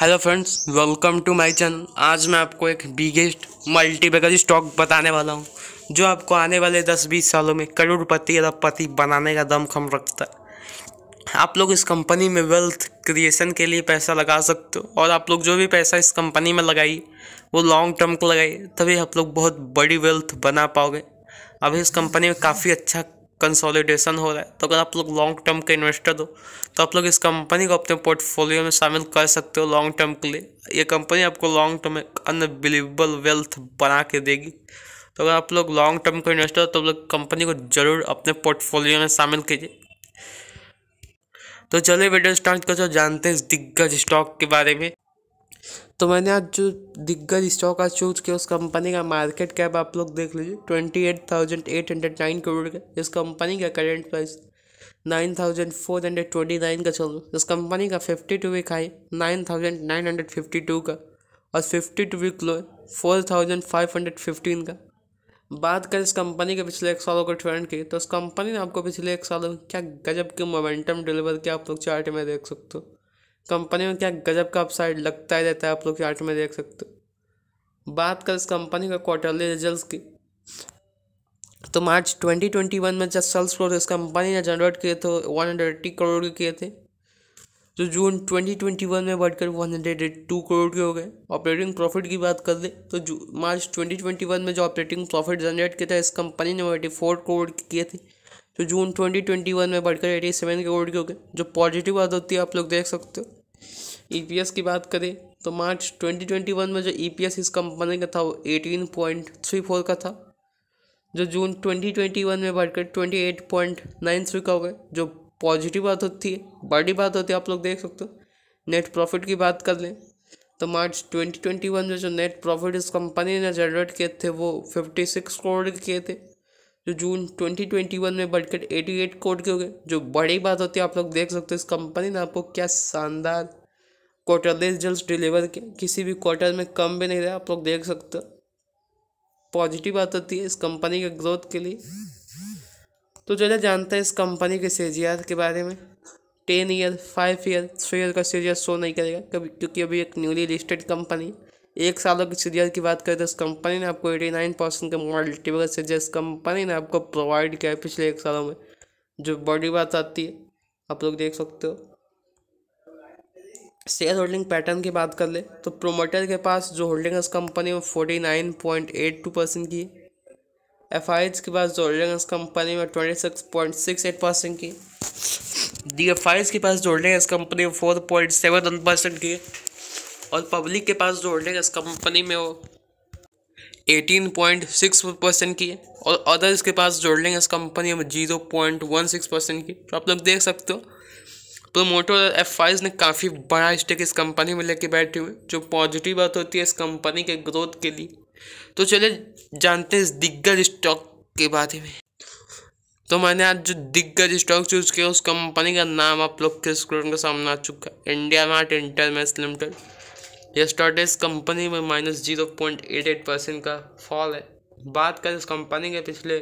hello friends welcome to my channel आज मैं आपको एक बिगेस्ट मल्टीबैगर स्टॉक बताने वाला हूँ जो आपको आने वाले 10-20 सालों में करोड़पति पति बनाने का दमखम रखता है आप लोग इस कंपनी में वेल्थ क्रिएशन के लिए पैसा लगा सकते हो और आप लोग जो भी पैसा इस कंपनी में लगाई वो लॉन्ग टर्म को लगाई तभी आप लोग बहुत बड़ी वेल्थ बना पाओगे अभी इस कंपनी में काफ़ी अच्छा कंसोलिडेशन हो रहा है तो अगर आप लोग लॉन्ग टर्म के इन्वेस्टर हो तो आप लोग इस कंपनी को अपने पोर्टफोलियो में शामिल कर सकते हो लॉन्ग टर्म के लिए ये कंपनी आपको लॉन्ग टर्म में अनबिलीवेबल वेल्थ बना के देगी तो अगर आप लोग लॉन्ग टर्म के इन्वेस्टर हो तो आप लोग कंपनी को जरूर अपने पोर्टफोलियो में शामिल कीजिए तो चलिए वीडियो स्टार्ट कर जानते हैं इस दिग्गज स्टॉक के बारे में तो मैंने आज जो दिग्गज स्टॉक आज चूज किया उस कंपनी का मार्केट कैप आप लोग देख लीजिए twenty eight thousand eight hundred nine crore का इस कंपनी का current price nine thousand four hundred twenty nine का चल रहा इस कंपनी का fifty two week high nine thousand nine hundred fifty two का और fifty two week low four thousand five hundred fifteen का बात करें इस कंपनी के पिछले एक सालों के ट्रेंड की तो इस कंपनी ने आपको पिछले एक सालों में क्या गजब के मोमेंटम डिलीवर किया आप लोग चार्ट में देख सकते हो कंपनी में क्या गजब का अपसाइड लगता ही रहता है आप लोग चार्ट में देख सकते हो बात कर इस कंपनी का क्वार्टरली रिजल्ट की तो मार्च 2021 में जब सेल्स फ्लोर इस कंपनी ने जनरेट किए थे वन हंड्रेड एट्टी करोड़ के किए थे जो तो जून 2021 में बढ़कर वन हंड्रेड टू करोड़ के हो गए ऑपरेटिंग प्रॉफिट की बात कर ले तो मार्च 2021 में जो ऑपरेटिंग प्रॉफिट जनरेट किया था इस कंपनी ने एटी फोर करोड़ किए थे जो तो जून 2021 में बढ़कर एटी सेवन करोड़ के हो गए जो पॉजिटिव बात होती है आप लोग देख सकते हो ईपीएस e की बात करें तो मार्च 2021 में जो ईपीएस e इस कंपनी का था वो एटीन पॉइंट थ्री फोर का था जो जून 2021 में बढ़कर twenty eight point nine three का हो गया जो पॉजिटिव बात होती है बड़ी बात होती है आप लोग देख सकते हो नेट प्रॉफिट की बात कर लें तो मार्च 2021 में जो नेट प्रॉफिट इस कंपनी ने जनरेट किए थे वो 56 करोड़ किए थे जो जून 2021 में बढ़कर 88 कोट के हो गए जो बड़ी बात होती है आप लोग देख सकते हो इस कंपनी ने आपको क्या शानदार क्वार्टरली रिजल्ट डिलीवर किया किसी भी क्वार्टर में कम भी नहीं रहा आप लोग देख सकते हो पॉजिटिव बात होती है इस कंपनी के ग्रोथ के लिए तो चलिए जानते हैं इस कंपनी के सीजीआर के बारे में ten year five year three year का सीजीआर शो नहीं करेगा कभी क्योंकि अभी एक न्यूली लिस्टेड कंपनी एक साल की सीरियल की बात करें तो इस कंपनी ने आपको एटी नाइन परसेंट का मल्टीपल से जिस कंपनी ने आपको प्रोवाइड किया है पिछले एक सालों में जो बड़ी बात आती है आप लोग देख सकते हो शेयर होल्डिंग पैटर्न की बात कर ले तो प्रोमोटर के पास जो होल्डिंग है उस कंपनी में forty nine point eight two percent की एफ आई के पास जो होल्डिंग है उस कंपनी में twenty six point six eight percent की डी एफ आई के पास जो होल्डिंग है उस कंपनी में four point seven one percent की और पब्लिक के पास जो होल्डिंग कंपनी में वो एटीन पॉइंट सिक्स परसेंट की है और अदर्स के पास जो होल्डिंग कंपनी में zero point one six percent की तो आप लोग देख सकते हो प्रोमोटर और एफ ने काफ़ी बड़ा स्टेक इस कंपनी में लेके बैठे हुए जो पॉजिटिव बात होती है इस कंपनी के ग्रोथ के लिए तो चलिए जानते हैं इस दिग्गज स्टॉक के बारे में तो मैंने आज जो दिग्गज स्टॉक चूज़ किया उस कंपनी का नाम आप लोग के स्क्रीन के सामने आ चुका है India Mart Intermesh limited yesterday's company में minus zero point eight eight percent का फॉल है बात करें उस कंपनी के पिछले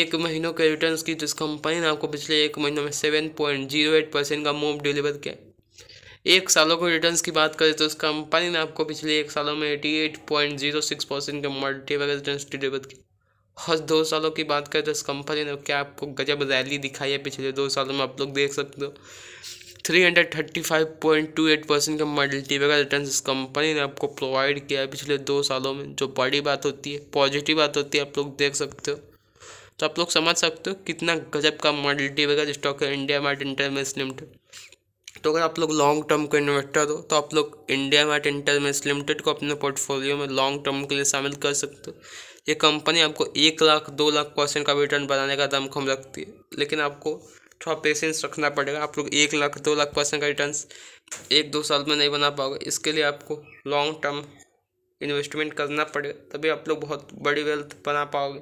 एक महीनों के रिटर्न की तो इस कंपनी ने आपको पिछले एक महीनों में seven point zero eight percent का मूव डिलीवर किया एक सालों के रिटर्न की बात करें तो इस कंपनी ने आपको पिछले एक सालों में eighty eight point zero six percent के मल्टीपल रिटर्न डिलीवर किए और दो सालों की बात करें तो इस कंपनी ने क्या आपको गजब रैली दिखाई है पिछले दो सालों में आप लोग देख सकते हो 335.28 परसेंट का मल्टीपे का रिटर्न इस कंपनी ने आपको प्रोवाइड किया है पिछले दो सालों में जो बड़ी बात होती है पॉजिटिव बात होती है आप लोग देख सकते हो तो आप लोग समझ सकते हो कितना गजब का मल्टीपे का स्टॉक है इंडिया मार्ट इंटरमेस लिमिटेड तो अगर आप लोग लॉन्ग टर्म के इन्वेस्टर हो तो आप लोग इंडिया मार्ट इंटरमेस लिमिटेड को अपने पोर्टफोलियो में लॉन्ग टर्म के लिए शामिल कर सकते हो ये कंपनी आपको एक लाख दो लाख परसेंट का रिटर्न बनाने का दमखम रखती है लेकिन आपको थोड़ा तो पेशेंस रखना पड़ेगा आप लोग एक लाख दो लाख परसेंट का रिटर्न एक दो साल में नहीं बना पाओगे इसके लिए आपको लॉन्ग टर्म इन्वेस्टमेंट करना पड़ेगा तभी आप लोग बहुत बड़ी वेल्थ बना पाओगे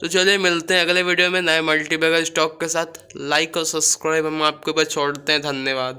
तो चलिए मिलते हैं अगले वीडियो में नए मल्टीबैगर स्टॉक के साथ लाइक और सब्सक्राइब हम आपके ऊपर छोड़ते हैं धन्यवाद